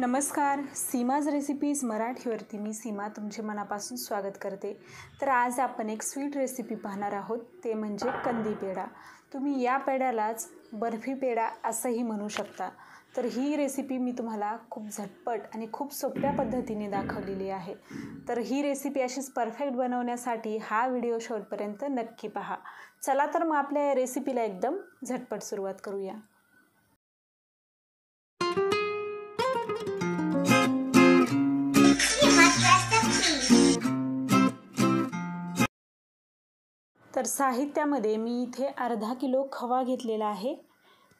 नमस्कार सीमाज रेसिपीज मराठीवरती मी सीमा तुमचे मनापासून स्वागत करते तर आज आपण एक स्वीट रेसिपी पाहणार आहोत ते म्हणजे कंदी पेढा तुम्ही या पेढ्यालाच बर्फी पेढा असंही म्हणू शकता तर ही रेसिपी मी तुम्हाला खूप झटपट आणि खूप सोप्या पद्धतीने दाखवलेली आहे तर ही रेसिपी अशीच परफेक्ट बनवण्यासाठी हा व्हिडिओ शेवटपर्यंत नक्की पहा चला तर मग आपल्या या रेसिपीला एकदम झटपट सुरुवात करूया तर साहित्यामध्ये मी इथे अर्धा किलो खवा घेतलेला आहे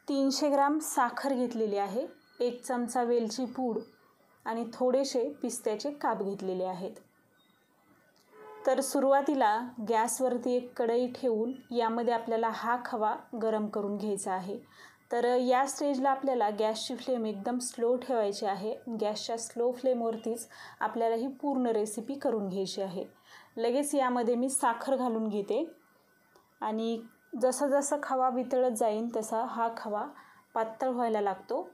तीनशे ग्राम साखर घेतलेली आहे एक चमचा वेलची पूड आणि थोडेसे पिस्त्याचे काप घेतलेले आहेत तर सुरुवातीला गॅसवरती एक कढई ठेवून यामध्ये आपल्याला हा खवा गरम करून घ्यायचा आहे तर या स्टेजला आपल्याला गॅसची फ्लेम एकदम स्लो ठेवायची आहे गॅसच्या स्लो फ्लेमवरतीच आपल्याला ही पूर्ण रेसिपी करून घ्यायची आहे लगेच यामध्ये मी साखर घालून घेते आणि जसं जसं खवा वितळत जाईन तसा हा खवा पातळ व्हायला लागतो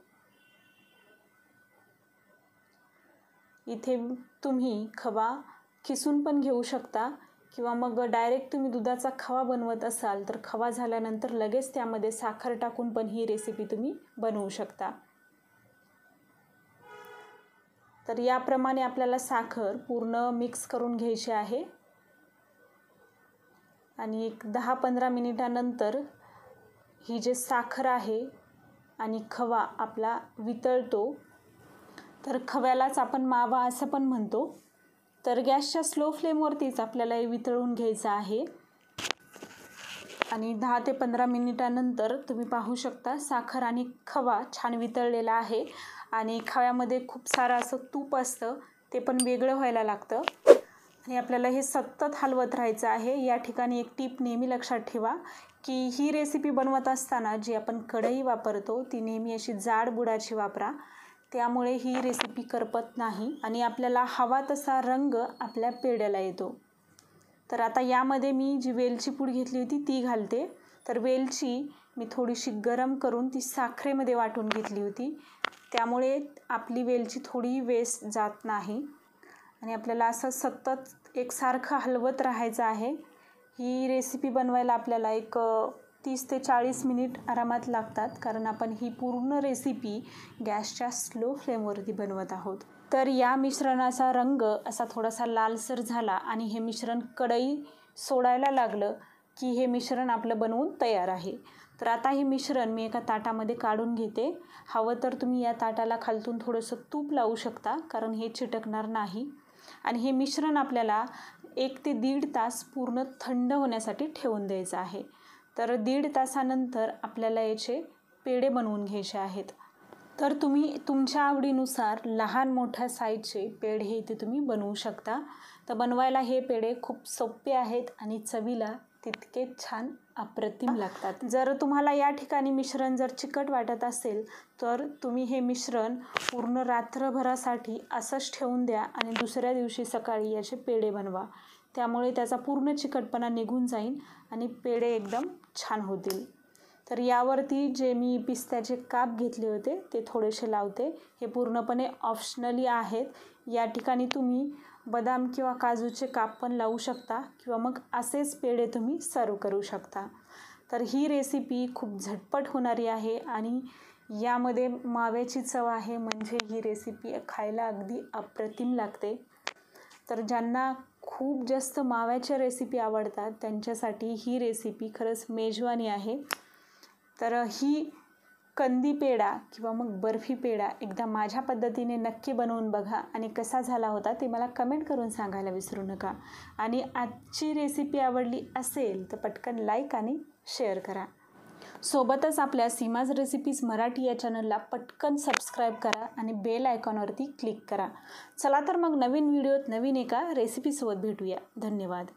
इथे तुम्ही खवा खिसून पण घेऊ शकता किंवा मग डायरेक्ट तुम्ही दुधाचा खवा बनवत असाल तर खवा झाल्यानंतर लगेच त्यामध्ये साखर टाकून पण ही रेसिपी तुम्ही बनवू शकता तर याप्रमाणे आपल्याला साखर पूर्ण मिक्स करून घ्यायची आहे आणि एक दहा पंधरा मिनिटानंतर ही जे साखर आहे आणि खवा आपला वितळतो तर खव्यालाच आपण मावा असं पण म्हणतो तर गॅसच्या स्लो फ्लेमवरतीच आपल्याला हे वितळून घ्यायचं आहे आणि दहा ते पंधरा मिनिटानंतर तुम्ही पाहू शकता साखर आणि खवा छान वितळलेला आहे आणि खव्यामध्ये खूप सारं असं तूप असतं ते पण वेगळं व्हायला लागतं आणि आपल्याला हे सतत हलवत राहायचं आहे या ठिकाणी एक टीप नेहमी लक्षात ठेवा की ही रेसिपी बनवत असताना जी आपण कढई वापरतो ती नेहमी अशी जाड बुडाची वापरा त्यामुळे ही रेसिपी करपत नाही आणि आपल्याला हवा तसा रंग आपल्या पेड्याला येतो तर आता यामध्ये मी जी वेलची पूड घेतली होती ती घालते तर वेलची मी थोडीशी गरम करून ती साखरेमध्ये वाटून घेतली होती त्यामुळे आपली वेलची थोडी वेस्ट जात नाही आणि आपल्याला असं सतत एकसारखं हलवत राहायचं आहे ही रेसिपी बनवायला आपल्याला एक तीस ते चाळीस मिनिट आरामात लागतात कारण आपण ही पूर्ण रेसिपी गॅसच्या स्लो फ्लेमवरती बनवत आहोत तर या मिश्रणाचा रंग असा थोडासा लालसर झाला आणि हे मिश्रण कडई सोडायला लागलं की हे मिश्रण आपलं बनवून तयार आहे तर आता हे मिश्रण मी एका ताटामध्ये काढून घेते हवं तर तुम्ही या ताटाला खालतून थोडंसं तूप लावू शकता कारण हे चिटकणार नाही आणि हे मिश्रण आपल्याला एक ते दीड तास पूर्ण थंड होण्यासाठी ठेवून द्यायचं आहे तर दीड तासानंतर आपल्याला याचे पेढे बनवून घ्यायचे आहेत तर तुम्ही तुमच्या आवडीनुसार लहान मोठ्या साईजचे पेढे इथे तुम्ही बनवू शकता तर बनवायला हे पेढे खूप सोपे आहेत आणि चवीला तितके छान अप्रतिम लागतात जर तुम्हाला या ठिकाणी मिश्रण जर चिकट वाटत असेल तर तुम्ही हे मिश्रण पूर्ण रात्रभरासाठी असंच ठेवून द्या आणि दुसऱ्या दिवशी सकाळी याचे पेढे बनवा त्यामुळे त्याचा पूर्ण चिकटपणा निघून जाईल आणि पेढे एकदम छान होतील तर यावरती जे मी पिस्त्याचे काप घेतले होते ते थोडेसे लावते हे पूर्णपणे ऑप्शनली आहेत या ठिकाणी तुम्ही बदाम किंवा काजूचे काप पण लावू शकता किंवा मग असेच पेढे तुम्ही सर्व करू शकता तर ही रेसिपी खूप झटपट होणारी आहे आणि यामध्ये माव्याची चव आहे म्हणजे ही रेसिपी खायला अगदी अप्रतिम लागते तर ज्यांना खूप जास्त माव्याच्या रेसिपी आवडतात त्यांच्यासाठी ही रेसिपी खरंच मेजवानी आहे तर ही कंदी पेडा किंवा मग बर्फी पेडा एकदा माझ्या पद्धतीने नक्की बनवून बघा आणि कसा झाला होता ते मला कमेंट करून सांगायला विसरू नका आणि आजची रेसिपी आवडली असेल तर पटकन लाईक आणि शेअर करा सोबतच आपल्या सीमाज रेसिपीज मराठी या चॅनलला पटकन सबस्क्राईब करा आणि बेल आयकॉनवरती क्लिक करा चला तर मग नवीन व्हिडिओत नवीन एका रेसिपीसोबत भेटूया धन्यवाद